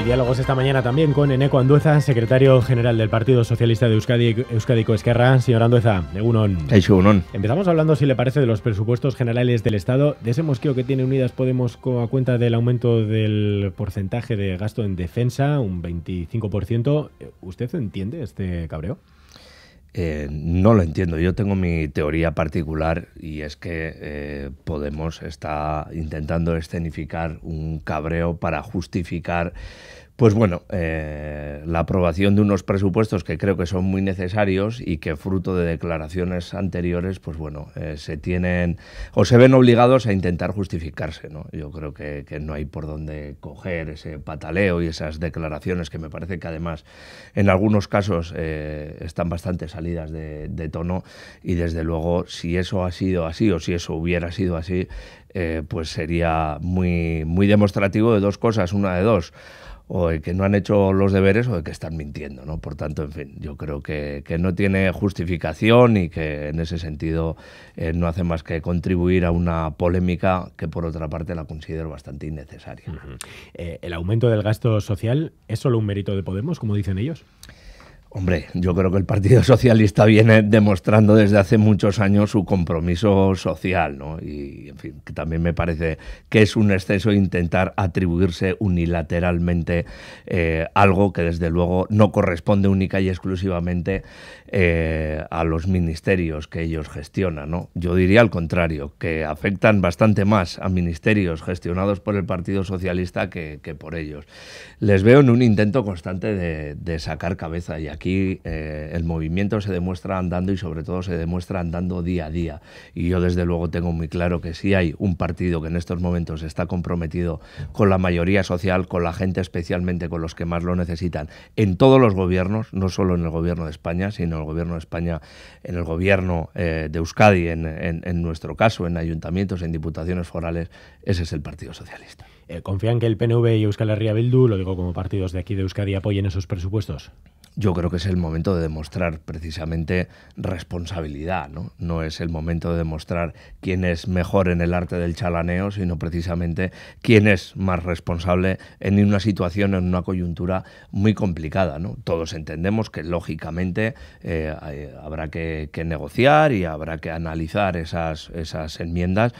Y diálogos esta mañana también con Eneco Andueza, secretario general del Partido Socialista de Euskadi, Euskadico Esquerra. Señor Andueza, Egunon. Egunon. Empezamos hablando, si le parece, de los presupuestos generales del Estado, de ese mosqueo que tiene Unidas Podemos a cuenta del aumento del porcentaje de gasto en defensa, un 25%. ¿Usted entiende este cabreo? Eh, no lo entiendo. Yo tengo mi teoría particular y es que eh, Podemos está intentando escenificar un cabreo para justificar pues bueno, eh, la aprobación de unos presupuestos que creo que son muy necesarios y que fruto de declaraciones anteriores, pues bueno, eh, se tienen o se ven obligados a intentar justificarse. ¿no? Yo creo que, no hay por dónde coger ese pataleo y esas declaraciones que me parece que además en algunos casos eh, están bastante salidas de, tono y desde luego si eso ha sido así o si eso hubiera sido así, pues sería muy, muy demostrativo de dos cosas, una de dos o de que no han hecho los deberes o de que están mintiendo, ¿no? Por tanto, en fin, yo creo que, no tiene justificación y que en ese sentido eh, no hace más que contribuir a una polémica que por otra parte la considero bastante innecesaria. Eh, ¿El aumento del gasto social es solo un mérito de Podemos, como dicen ellos? Hombre, yo creo que el Partido Socialista viene demostrando desde hace muchos años su compromiso social, ¿no? Y, en fin, también me parece que es un exceso intentar atribuirse unilateralmente eh, algo que, desde luego, no corresponde única y exclusivamente eh, a los ministerios que ellos gestionan, ¿no? Yo diría al contrario, que afectan bastante más a ministerios gestionados por el Partido Socialista que, por ellos. Les veo en un intento constante de, de sacar cabeza y aquí eh, el movimiento se demuestra andando y sobre todo se demuestra andando día a día. Y yo desde luego tengo muy claro que si hay un partido que en estos momentos está comprometido con la mayoría social, con la gente especialmente, con los que más lo necesitan, en todos los gobiernos, no solo en el gobierno de España, sino en el gobierno de España, en el gobierno eh, de Euskadi, en, en nuestro caso, en ayuntamientos, en diputaciones forales, ese es el Partido Socialista. Eh, ¿Confían que el PNV y Euskal Herria Bildu, lo digo como partidos de aquí de Euskadi, apoyen esos presupuestos? yo creo que es el momento de demostrar precisamente responsabilidad, ¿no? es el momento de demostrar quién es mejor en el arte del chalaneo, sino precisamente quién es más responsable en una situación, en una coyuntura muy complicada, ¿no? Todos entendemos que lógicamente eh, habrá que, que, negociar y habrá que analizar esas, esas enmiendas,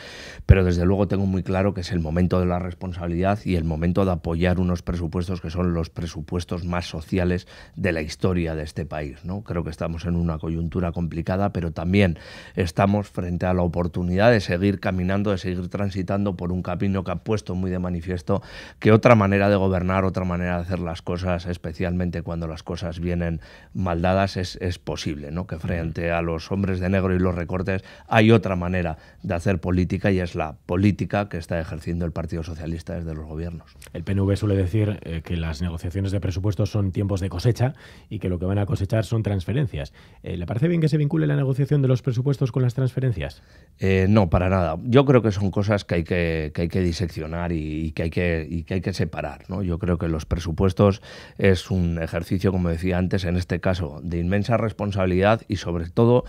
pero desde luego tengo muy claro que es el momento de la responsabilidad y el momento de apoyar unos presupuestos que son los presupuestos más sociales de la historia de este país. ¿no? Creo que estamos en una coyuntura complicada, pero también estamos frente a la oportunidad de seguir caminando, de seguir transitando por un camino que ha puesto muy de manifiesto que otra manera de gobernar, otra manera de hacer las cosas, especialmente cuando las cosas vienen mal dadas, es, posible, ¿no? que frente a los hombres de negro y los recortes hay otra manera de hacer política y es la política que está ejerciendo el Partido Socialista desde los gobiernos. El PNV suele decir eh, que las negociaciones de presupuestos son tiempos de cosecha y que lo que van a cosechar son transferencias. Eh, ¿Le parece bien que se vincule la negociación de los presupuestos con las transferencias? Eh, no, para nada. Yo creo que son cosas que hay que, hay que diseccionar y, que hay que, hay que separar. Yo creo que los presupuestos es un ejercicio, como decía antes, en este caso, de inmensa responsabilidad y sobre todo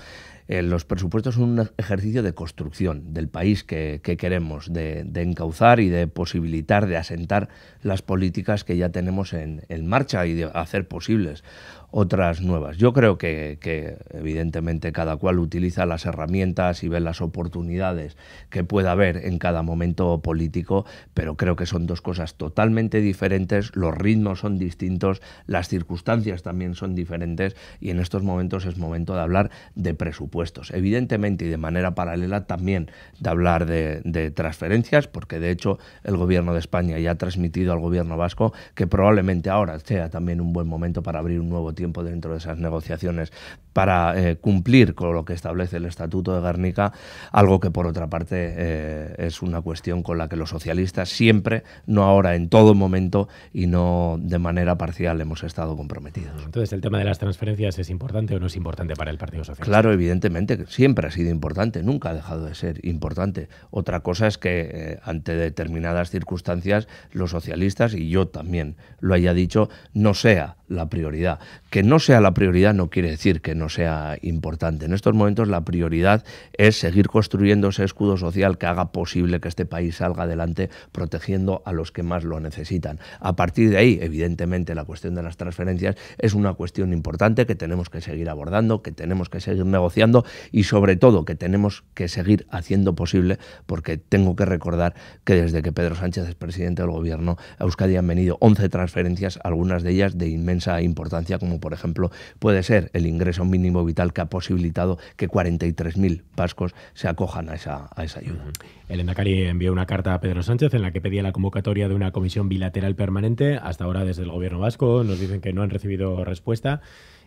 eh, los presupuestos son un ejercicio de construcción del país que, queremos, de, encauzar y de posibilitar, de asentar las políticas que ya tenemos en, marcha y de hacer posibles otras nuevas. Yo creo que, que, evidentemente cada cual utiliza las herramientas y ve las oportunidades que pueda haber en cada momento político, pero creo que son dos cosas totalmente diferentes, los ritmos son distintos, las circunstancias también son diferentes y en estos momentos es momento de hablar de presupuesto evidentemente y de manera paralela también de hablar de, transferencias, porque de hecho el gobierno de España ya ha transmitido al gobierno vasco que probablemente ahora sea también un buen momento para abrir un nuevo tiempo dentro de esas negociaciones para eh, cumplir con lo que establece el Estatuto de Guernica, algo que por otra parte eh, es una cuestión con la que los socialistas siempre, no ahora, en todo momento y no de manera parcial hemos estado comprometidos. Entonces, ¿el tema de las transferencias es importante o no es importante para el Partido Socialista? Claro, evidentemente siempre ha sido importante, nunca ha dejado de ser importante. Otra cosa es que eh, ante determinadas circunstancias los socialistas, y yo también lo haya dicho, no sea la prioridad. Que no sea la prioridad no quiere decir que no sea importante. En estos momentos la prioridad es seguir construyendo ese escudo social que haga posible que este país salga adelante protegiendo a los que más lo necesitan. A partir de ahí, evidentemente, la cuestión de las transferencias es una cuestión importante que tenemos que seguir abordando, que tenemos que seguir negociando y sobre todo que tenemos que seguir haciendo posible porque tengo que recordar que desde que Pedro Sánchez es presidente del gobierno, a Euskadi han venido 11 transferencias, algunas de ellas de inmensa esa importancia, como por ejemplo puede ser el ingreso mínimo vital que ha posibilitado que 43.000 vascos se acojan a esa, a esa ayuda. El envió una carta a Pedro Sánchez en la que pedía la convocatoria de una comisión bilateral permanente. Hasta ahora, desde el gobierno vasco, nos dicen que no han recibido respuesta.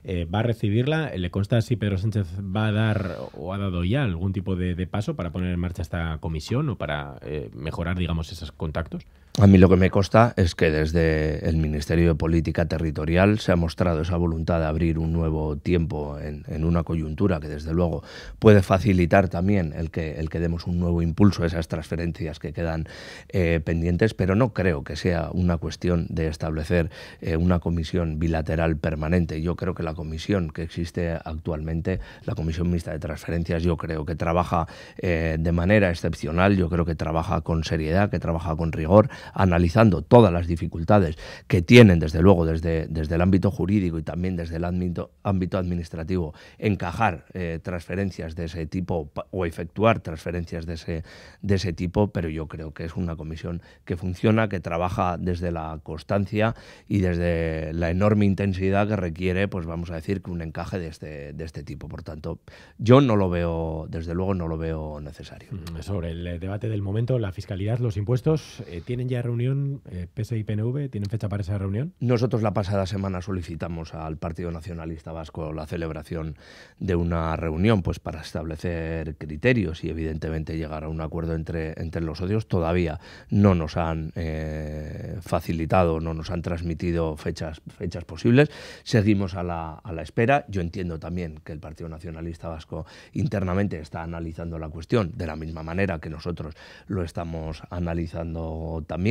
Eh, va a recibirla. Eh, ¿Le consta si Pedro Sánchez va a dar o ha dado ya algún tipo de, paso para poner en marcha esta comisión o para eh, mejorar, digamos, esos contactos? A mí lo que me consta es que desde el Ministerio de Política Territorial se ha mostrado esa voluntad de abrir un nuevo tiempo en, una coyuntura que desde luego puede facilitar también el que, demos un nuevo impulso a esas transferencias que quedan eh, pendientes, pero no creo que sea una cuestión de establecer eh, una comisión bilateral permanente. Yo creo que la comisión que existe actualmente, la Comisión Mixta de Transferencias, yo creo que trabaja eh, de manera excepcional, yo creo que trabaja con seriedad, que trabaja con rigor analizando todas las dificultades que tienen, desde luego, desde, desde el ámbito jurídico y también desde el ámbito, administrativo, encajar eh, transferencias de ese tipo o efectuar transferencias de ese, de ese tipo, pero yo creo que es una comisión que funciona, que trabaja desde la constancia y desde la enorme intensidad que requiere, pues vamos a decir, que un encaje de este, de este tipo. Por tanto, yo no lo veo, desde luego, no lo veo necesario. Mm, sobre el debate del momento, la fiscalidad, los impuestos, eh, tienen ya reunión, eh, PNV, ¿tienen fecha para esa reunión? Nosotros la pasada semana solicitamos al Partido Nacionalista Vasco la celebración de una reunión pues para establecer criterios y evidentemente llegar a un acuerdo entre, entre los socios. Todavía no nos han eh, facilitado, no nos han transmitido fechas, fechas posibles. Seguimos a la espera. Yo entiendo también que el Partido Nacionalista Vasco internamente está analizando la cuestión de la misma manera que nosotros lo estamos analizando también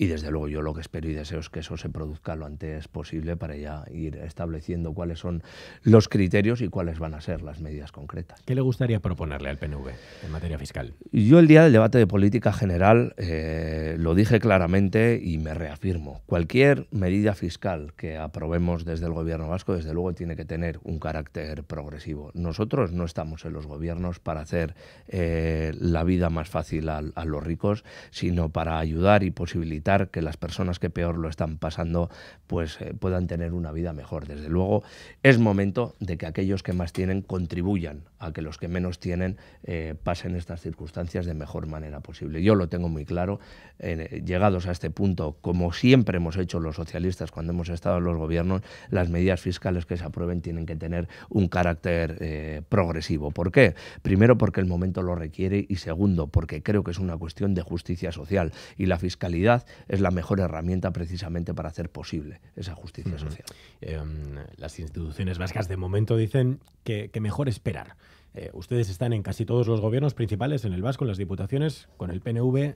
y desde luego yo lo que espero y deseo es que eso se produzca lo antes posible para ya ir estableciendo cuáles son los criterios y cuáles van a ser las medidas concretas. ¿Qué le gustaría proponerle al PNV en materia fiscal? Yo el día del debate de política general eh, lo dije claramente y me reafirmo. Cualquier medida fiscal que aprobemos desde el gobierno vasco, desde luego tiene que tener un carácter progresivo. Nosotros no estamos en los gobiernos para hacer eh, la vida más fácil a, a los ricos, sino para ayudar y posibilitar que las personas que peor lo están pasando pues eh, puedan tener una vida mejor. Desde luego es momento de que aquellos que más tienen contribuyan a que los que menos tienen eh, pasen estas circunstancias de mejor manera posible. Yo lo tengo muy claro. Eh, llegados a este punto, como siempre hemos hecho los socialistas cuando hemos estado en los gobiernos, las medidas fiscales que se aprueben tienen que tener un carácter progresivo. ¿Por qué? Primero porque el momento lo requiere y segundo porque creo que es una cuestión de justicia social y la fiscalidad es la mejor herramienta precisamente para hacer posible esa justicia social. Em, las instituciones vascas de momento dicen que, mejor esperar. Eh, ustedes están en casi todos los gobiernos principales, en el Vasco, en las diputaciones, con el PNV. Eh,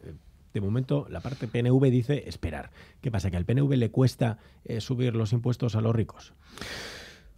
de momento, la parte PNV dice esperar. ¿Qué pasa? ¿Que al PNV le cuesta eh, subir los impuestos a los ricos?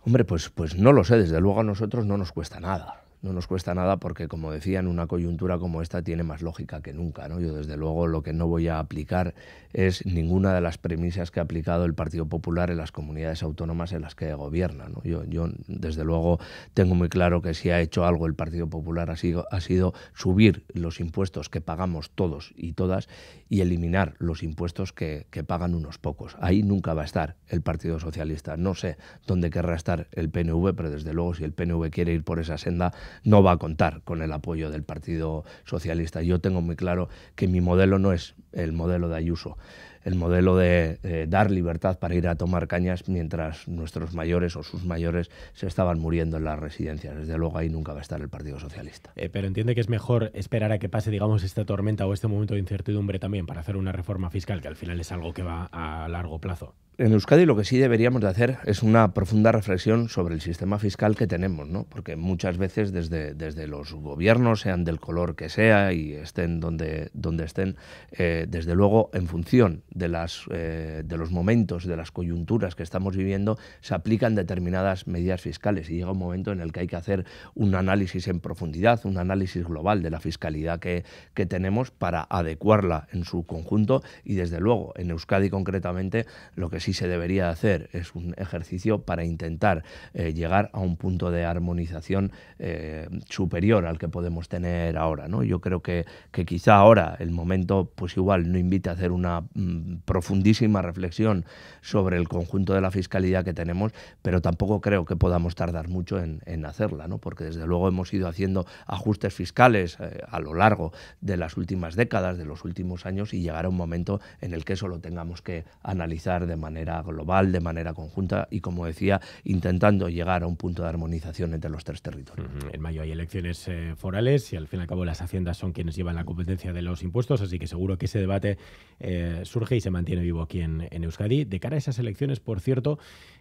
Hombre, pues, pues no lo sé. Desde luego a nosotros no nos cuesta nada no nos cuesta nada porque, como decían una coyuntura como esta tiene más lógica que nunca. ¿no? Yo, desde luego, lo que no voy a aplicar es ninguna de las premisas que ha aplicado el Partido Popular en las comunidades autónomas en las que gobierna. ¿no? Yo, yo, desde luego, tengo muy claro que si ha hecho algo el Partido Popular ha sido, ha sido subir los impuestos que pagamos todos y todas y eliminar los impuestos que, que pagan unos pocos. Ahí nunca va a estar el Partido Socialista. No sé dónde querrá estar el PNV, pero desde luego si el PNV quiere ir por esa senda, no va a contar con el apoyo del Partido Socialista. Yo tengo muy claro que mi modelo no es el modelo de Ayuso el modelo de eh, dar libertad para ir a tomar cañas mientras nuestros mayores o sus mayores se estaban muriendo en las residencias. Desde luego ahí nunca va a estar el Partido Socialista. Eh, pero entiende que es mejor esperar a que pase, digamos, esta tormenta o este momento de incertidumbre también para hacer una reforma fiscal, que al final es algo que va a largo plazo. En Euskadi lo que sí deberíamos de hacer es una profunda reflexión sobre el sistema fiscal que tenemos, ¿no? porque muchas veces desde, desde los gobiernos, sean del color que sea y estén donde, donde estén, eh, desde luego en función de, las, eh, de los momentos, de las coyunturas que estamos viviendo, se aplican determinadas medidas fiscales y llega un momento en el que hay que hacer un análisis en profundidad, un análisis global de la fiscalidad que, tenemos para adecuarla en su conjunto y desde luego en Euskadi concretamente lo que sí se debería hacer es un ejercicio para intentar eh, llegar a un punto de armonización eh, superior al que podemos tener ahora. ¿no? Yo creo que, que quizá ahora el momento pues igual no invite a hacer una... Mm, profundísima reflexión sobre el conjunto de la fiscalidad que tenemos, pero tampoco creo que podamos tardar mucho en, hacerla, ¿no? porque desde luego hemos ido haciendo ajustes fiscales eh, a lo largo de las últimas décadas, de los últimos años, y llegará un momento en el que eso lo tengamos que analizar de manera global, de manera conjunta y, como decía, intentando llegar a un punto de armonización entre los tres territorios. En mayo hay elecciones eh, forales y al fin y al cabo las haciendas son quienes llevan la competencia de los impuestos, así que seguro que ese debate eh, surge y se mantiene vivo aquí en, Euskadi. De cara a esas elecciones, por cierto,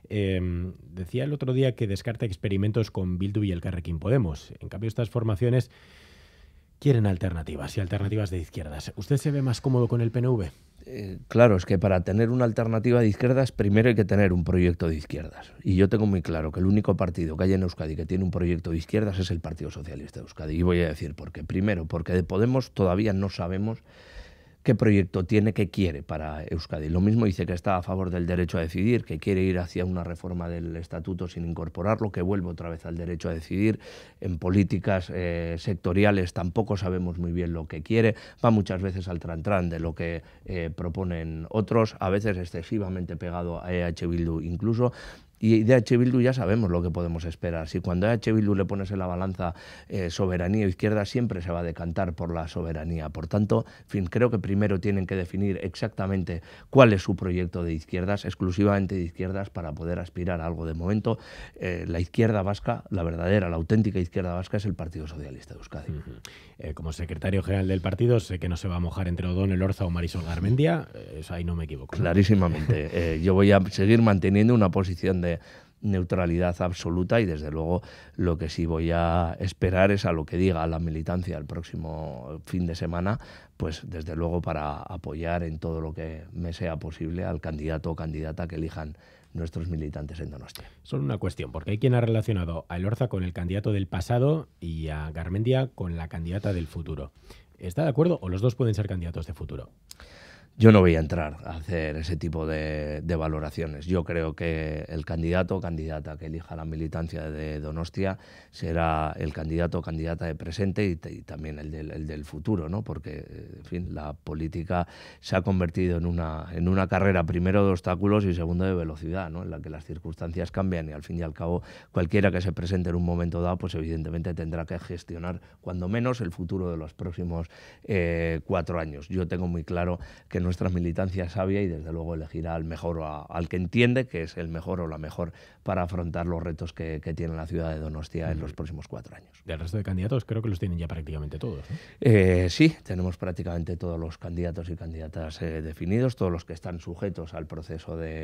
em, decía el otro día que descarta experimentos con Bildu y el Carrequín Podemos. En cambio, estas formaciones quieren alternativas y alternativas de izquierdas. ¿Usted se ve más cómodo con el PNV? Eh, claro, es que para tener una alternativa de izquierdas primero hay que tener un proyecto de izquierdas. Y yo tengo muy claro que el único partido que hay en Euskadi que tiene un proyecto de izquierdas es el Partido Socialista de Euskadi. Y voy a decir por qué. Primero, porque de Podemos todavía no sabemos qué proyecto tiene, qué quiere para Euskadi. Lo mismo dice que está a favor del derecho a decidir, que quiere ir hacia una reforma del estatuto sin incorporarlo, que vuelve otra vez al derecho a decidir. En políticas eh, sectoriales tampoco sabemos muy bien lo que quiere. Va muchas veces al trantrán de lo que eh, proponen otros, a veces excesivamente pegado a EH Bildu incluso. Y de H. Bildu ya sabemos lo que podemos esperar. Si cuando a H. Bildu le pones en la balanza eh, soberanía soberanía izquierda, siempre se va a decantar por la soberanía. Por tanto, fin, creo que primero tienen que definir exactamente cuál es su proyecto de izquierdas, exclusivamente de izquierdas, para poder aspirar a algo. De momento, eh, la izquierda vasca, la verdadera, la auténtica izquierda vasca, es el Partido Socialista de Euskadi. Eh, como secretario general del partido, sé que no se va a mojar entre El Orza o Marisol Garmendia, eh, ahí no me equivoco. Clarísimamente. Eh, yo voy a seguir manteniendo una posición de neutralidad absoluta y desde luego lo que sí voy a esperar es a lo que diga la militancia el próximo fin de semana, pues desde luego para apoyar en todo lo que me sea posible al candidato o candidata que elijan nuestros militantes en Donostia. Solo una cuestión, porque hay quien ha relacionado a Elorza con el candidato del pasado y a Garmendia con la candidata del futuro. ¿Está de acuerdo o los dos pueden ser candidatos de futuro? Yo no voy a entrar a hacer ese tipo de, valoraciones. Yo creo que el candidato o candidata que elija la militancia de Donostia será el candidato o candidata de presente y, también el del, futuro, ¿no? porque eh, en fin, la política se ha convertido en una, en una carrera primero de obstáculos y segundo de velocidad, ¿no? en la que las circunstancias cambian y al fin y al cabo cualquiera que se presente en un momento dado, pues evidentemente tendrá que gestionar cuando menos el futuro de los próximos eh, cuatro años. Yo tengo muy claro que nuestra militancia sabia y desde luego elegirá al mejor, o al que entiende que es el mejor o la mejor para afrontar los retos que, tiene la ciudad de Donostia en los próximos cuatro años. Del resto de candidatos creo que los tienen ya prácticamente todos. Eh, sí, tenemos prácticamente todos los candidatos y candidatas eh, definidos, todos los que están sujetos al proceso de,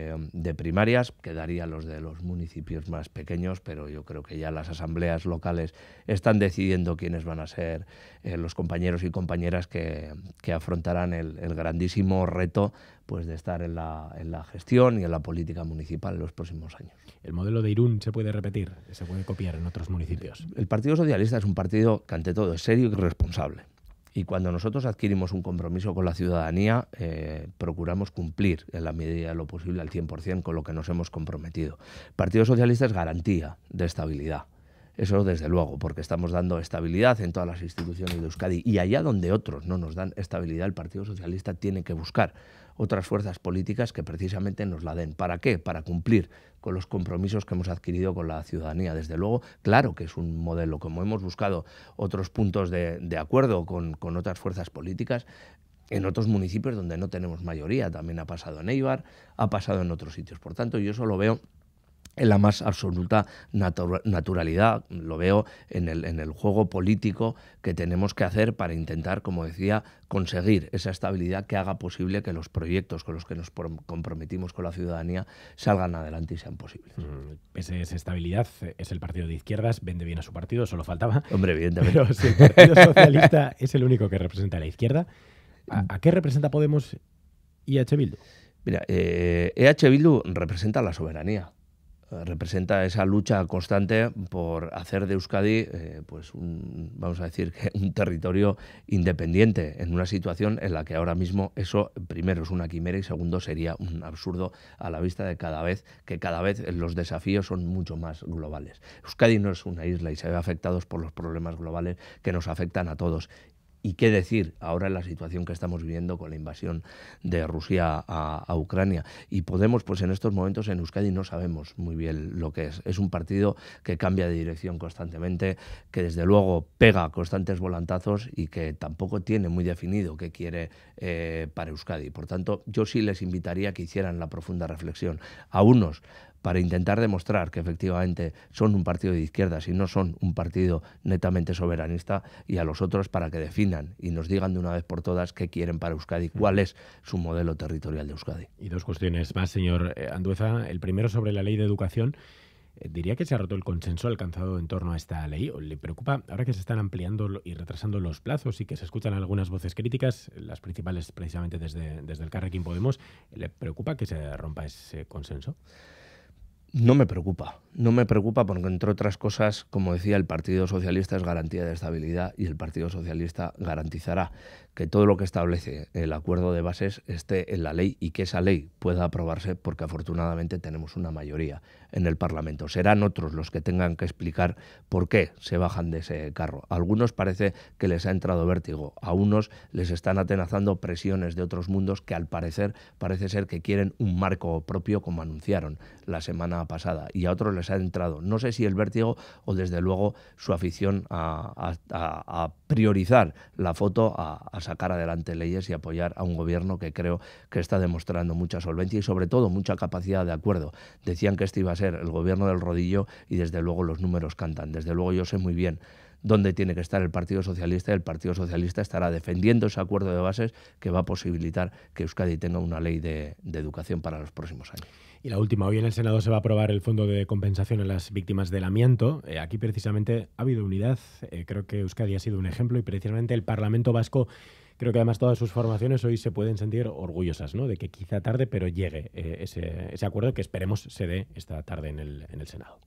primarias, quedarían los de los municipios más pequeños, pero yo creo que ya las asambleas locales están decidiendo quiénes van a ser eh, los compañeros y compañeras que, que afrontarán el grandísimo reto pues de estar en la, gestión y en la política municipal en los próximos años. ¿El modelo de Irún se puede repetir, se puede copiar en otros municipios? El Partido Socialista es un partido que ante todo es serio y responsable. Y cuando nosotros adquirimos un compromiso con la ciudadanía, eh, procuramos cumplir en la medida de lo posible al 100% con lo que nos hemos comprometido. El Partido Socialista es garantía de estabilidad. Eso desde luego, porque estamos dando estabilidad en todas las instituciones de Euskadi y allá donde otros no nos dan estabilidad, el Partido Socialista tiene que buscar otras fuerzas políticas que precisamente nos la den. ¿Para qué? Para cumplir con los compromisos que hemos adquirido con la ciudadanía. Desde luego, claro que es un modelo, como hemos buscado otros puntos de, acuerdo con, con otras fuerzas políticas, en otros municipios donde no tenemos mayoría. También ha pasado en Eibar, ha pasado en otros sitios. Por tanto, yo eso lo veo en la más absoluta naturalidad. Lo veo en el, en el, juego político que tenemos que hacer para intentar, como decía, conseguir esa estabilidad que haga posible que los proyectos con los que nos comprometimos con la ciudadanía salgan adelante y sean posibles. Mm, esa estabilidad, es el partido de izquierdas, vende bien a su partido, solo faltaba. Hombre, evidentemente. Pero si el Partido Socialista es el único que representa a la izquierda, ¿a, qué representa Podemos y H. Bildu? Mira, eh, e Bildu representa la soberanía. Eh, representa esa lucha constante por hacer de Euskadi, eh, pues un, vamos a decir que un territorio independiente en una situación en la que ahora mismo eso primero es una quimera y segundo sería un absurdo a la vista de cada vez que cada vez los desafíos son mucho más globales. Euskadi no es una isla y se ve afectados por los problemas globales que nos afectan a todos y qué decir ahora en la situación que estamos viviendo con la invasión de Rusia a, Ucrania. Y Podemos, pues en estos momentos en Euskadi no sabemos muy bien lo que es. Es un partido que cambia de dirección constantemente, que desde luego pega constantes volantazos y que tampoco tiene muy definido qué quiere eh, para Euskadi. Por tanto, yo sí les invitaría a que hicieran la profunda reflexión. A unos para intentar demostrar que efectivamente son un partido de izquierdas y no son un partido netamente soberanista y a los otros para que definan y nos digan de una vez por todas qué quieren para Euskadi, mm. cuál es su modelo territorial de Euskadi. Y dos cuestiones más, señor eh, Andueza. El primero sobre la ley de educación. Eh, diría que se ha roto el consenso alcanzado en torno a esta ley. ¿O ¿Le preocupa ahora que se están ampliando y retrasando los plazos y que se escuchan algunas voces críticas, eh, las principales precisamente desde, desde el Carrequín Podemos? ¿Le preocupa que se rompa ese consenso? No me preocupa, no me preocupa porque entre otras cosas, como decía, el Partido Socialista es garantía de estabilidad y el Partido Socialista garantizará que todo lo que establece el acuerdo de bases esté en la ley y que esa ley pueda aprobarse porque afortunadamente tenemos una mayoría en el Parlamento. Serán otros los que tengan que explicar por qué se bajan de ese carro. A algunos parece que les ha entrado vértigo, a unos les están atenazando presiones de otros mundos que al parecer parece ser que quieren un marco propio como anunciaron la semana pasada y a otros les ha entrado. No sé si el vértigo o desde luego su afición a, priorizar la foto, a, sacar adelante leyes y apoyar a un gobierno que creo que está demostrando mucha solvencia y sobre todo mucha capacidad de acuerdo. Decían que este iba a ser el gobierno del rodillo y desde luego los números cantan. Desde luego yo sé muy bien dónde tiene que estar el Partido Socialista y el Partido Socialista estará defendiendo ese acuerdo de bases que va a posibilitar que Euskadi tenga una ley de educación para los próximos años. Y la última, hoy en el Senado se va a aprobar el fondo de compensación a las víctimas del amianto. Eh, aquí precisamente ha habido unidad, eh, creo que Euskadi ha sido un ejemplo y precisamente el Parlamento vasco Creo que además todas sus formaciones hoy se pueden sentir orgullosas, ¿no? De que quizá tarde, pero llegue eh, ese, ese, acuerdo que esperemos se dé esta tarde en el, en el Senado.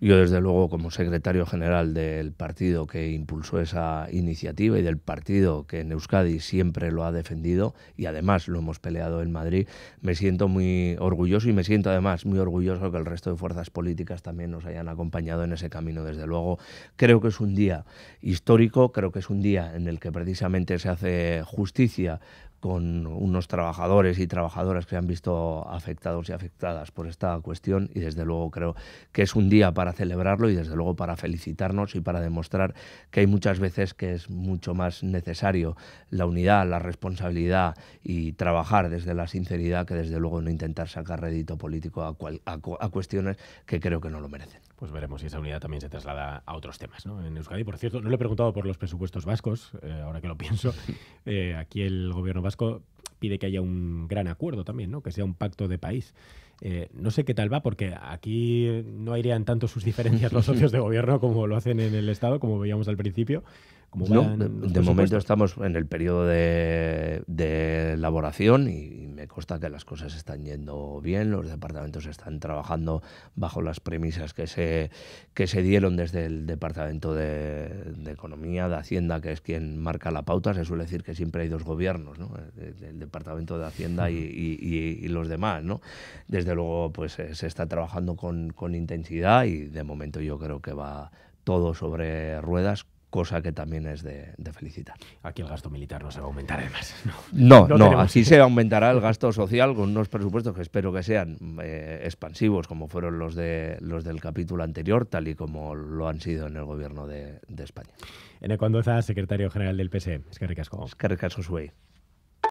Yo, desde luego, como secretario general del partido que impulsó esa iniciativa y del partido que en Euskadi siempre lo ha defendido y además lo hemos peleado en Madrid, me siento muy orgulloso y me siento además muy orgulloso que el resto de fuerzas políticas también nos hayan acompañado en ese camino. Desde luego, creo que es un día histórico, creo que es un día en el que precisamente se hace justicia con unos trabajadores y trabajadoras que se han visto afectados y afectadas por esta cuestión y desde luego creo que es un día para celebrarlo y desde luego para felicitarnos y para demostrar que hay muchas veces que es mucho más necesario la unidad, la responsabilidad y trabajar desde la sinceridad que desde luego no intentar sacar rédito político a, a cuestiones que creo que no lo merecen. Pues veremos si esa unidad también se traslada a otros temas. ¿no? En Euskadi, por cierto, no le he preguntado por los presupuestos vascos, eh, ahora que lo pienso. Eh, aquí el gobierno vasco pide que haya un gran acuerdo también, ¿no? que sea un pacto de país. Eh, no sé qué tal va, porque aquí no irían tanto sus diferencias los socios de gobierno como lo hacen en el Estado, como veíamos al principio de momento estamos en el periodo de, elaboración y, me consta que las cosas están yendo bien, los departamentos están trabajando bajo las premisas que se, que se dieron desde el Departamento de, Economía, de Hacienda, que es quien marca la pauta. Se suele decir que siempre hay dos gobiernos, ¿no? el, Departamento de Hacienda y, los demás. Desde luego pues eh, se está trabajando con, con intensidad y de momento yo creo que va todo sobre ruedas cosa que también es de, felicitar. Aquí el gasto militar no se va a aumentar además. No, no, no, se aumentará el gasto social con unos presupuestos que espero que sean eh, expansivos como fueron los, de, los del capítulo anterior, tal y como lo han sido en el gobierno de, España. En Ecuandoza, secretario general del PSE. Es que Esquerri